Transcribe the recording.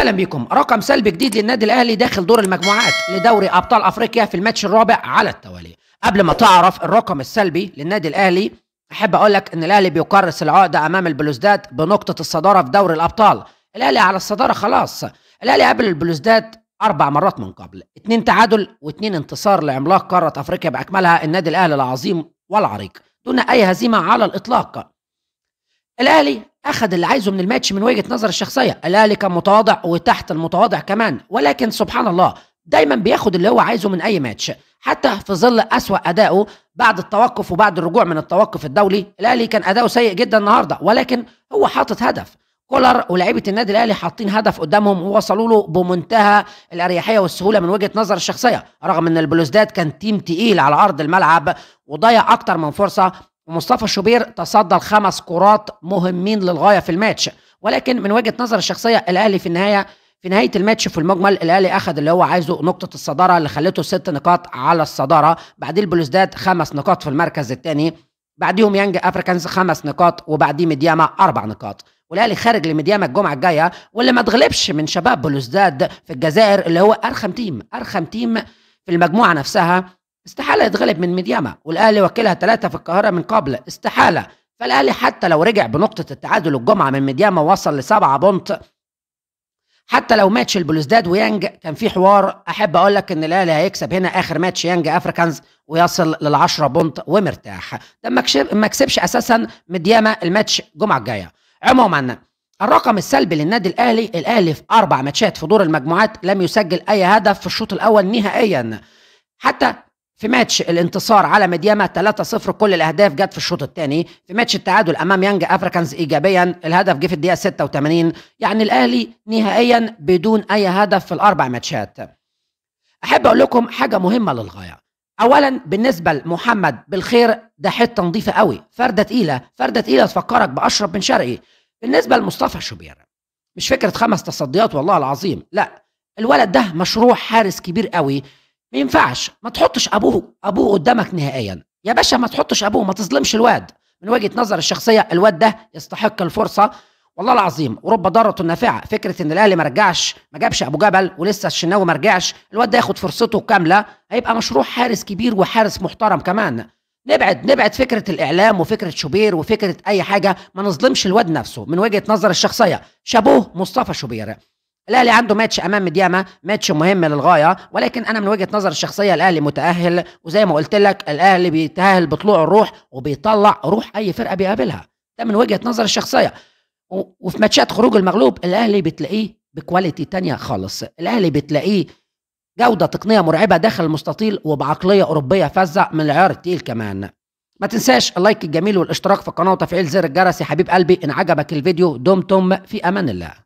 اهلا بيكم رقم سلبي جديد للنادي الاهلي داخل دور المجموعات لدوري ابطال افريقيا في الماتش الرابع على التوالي قبل ما تعرف الرقم السلبي للنادي الاهلي احب اقول لك ان الاهلي بيكرس العقده امام البلوزداد بنقطه الصداره في دوري الابطال الاهلي على الصداره خلاص الاهلي قابل البلوزداد اربع مرات من قبل اتنين تعادل واتنين انتصار لعملاق قاره افريقيا باكملها النادي الاهلي العظيم والعريق دون اي هزيمه على الاطلاق الاهلي اخذ اللي عايزه من الماتش من وجهه نظر الشخصيه الاهلي كان متواضع وتحت المتواضع كمان ولكن سبحان الله دايما بياخد اللي هو عايزه من اي ماتش حتى في ظل اسوا اداؤه بعد التوقف وبعد الرجوع من التوقف الدولي الاهلي كان اداؤه سيء جدا النهارده ولكن هو حاطط هدف كولر ولاعيبه النادي الاهلي حاطين هدف قدامهم ووصلوا له بمنتهى الاريحيه والسهوله من وجهه نظر الشخصيه رغم ان البلوزداد كان تيم تقيل على ارض الملعب وضيع اكتر من فرصه ومصطفى شوبير تصدى الخمس كرات مهمين للغايه في الماتش ولكن من وجهه نظر الشخصيه الاهلي في النهايه في نهايه الماتش في المجمل الاهلي اخذ اللي هو عايزه نقطه الصداره اللي خلته ست نقاط على الصداره بعديه البلوزداد خمس نقاط في المركز الثاني بعديهم يانج افريكانز خمس نقاط وبعديه مدياما اربع نقاط والاهلي خارج لمدياما الجمعه الجايه واللي ما تغلبش من شباب بلوزداد في الجزائر اللي هو ارخم تيم ارخم تيم في المجموعه نفسها استحالة يتغلب من ميدياما والأهلي وكلها ثلاثة في القاهرة من قبل استحالة فالأهلي حتى لو رجع بنقطة التعادل الجمعة من ميدياما وصل لسبعة بونت حتى لو ماتش البلوزداد ويانج كان في حوار احب اقول لك ان الاهلي هيكسب هنا اخر ماتش يانج افريكانز ويصل لل10 بونت ومرتاح ده ما كسبش اساسا مدياما الماتش الجمعه الجايه عموما الرقم السلبي للنادي الاهلي الاهلي في اربع ماتشات في دور المجموعات لم يسجل اي هدف في الشوط الاول نهائيا حتى في ماتش الانتصار على مدياما 3-0 كل الاهداف جت في الشوط الثاني في ماتش التعادل امام يانج افريكانز ايجابيا الهدف جه في الدقيقه 86 يعني الاهلي نهائيا بدون اي هدف في الاربع ماتشات احب اقول لكم حاجه مهمه للغايه اولا بالنسبه لمحمد بالخير ده حته نظيفه قوي فرده تقيله فرده تقيله تفكرك باشرف بن شرقي بالنسبه لمصطفى شوبير مش فكره خمس تصديات والله العظيم لا الولد ده مشروع حارس كبير قوي ينفعش ما تحطش ابوه ابوه قدامك نهائيا يا باشا ما تحطش ابوه ما تظلمش الواد من وجهه نظر الشخصيه الواد ده يستحق الفرصه والله العظيم ورب ضاره نافعه فكره ان الاهلي ما رجعش ما جابش ابو جبل ولسه الشناوي ما رجعش الواد ده ياخد فرصته كامله هيبقى مشروع حارس كبير وحارس محترم كمان نبعد نبعد فكره الاعلام وفكره شوبير وفكره اي حاجه ما نظلمش الواد نفسه من وجهه نظر الشخصيه شابوه مصطفى شوبير الاهلي عنده ماتش امام دياما ماتش مهم للغايه ولكن انا من وجهه نظر الشخصيه الاهلي متاهل وزي ما قلت لك الاهلي بيتاهل بطلوع الروح وبيطلع روح اي فرقه بيقابلها ده من وجهه نظر الشخصيه وفي ماتشات خروج المغلوب الاهلي بتلاقيه بكواليتي تانية خالص الاهلي بتلاقيه جودة تقنية مرعبة داخل المستطيل وبعقلية أوروبية فزع من العيار التقيل كمان ما تنساش اللايك الجميل والاشتراك في القناة وتفعيل زر الجرس يا حبيب قلبي إن عجبك الفيديو دمتم في أمان الله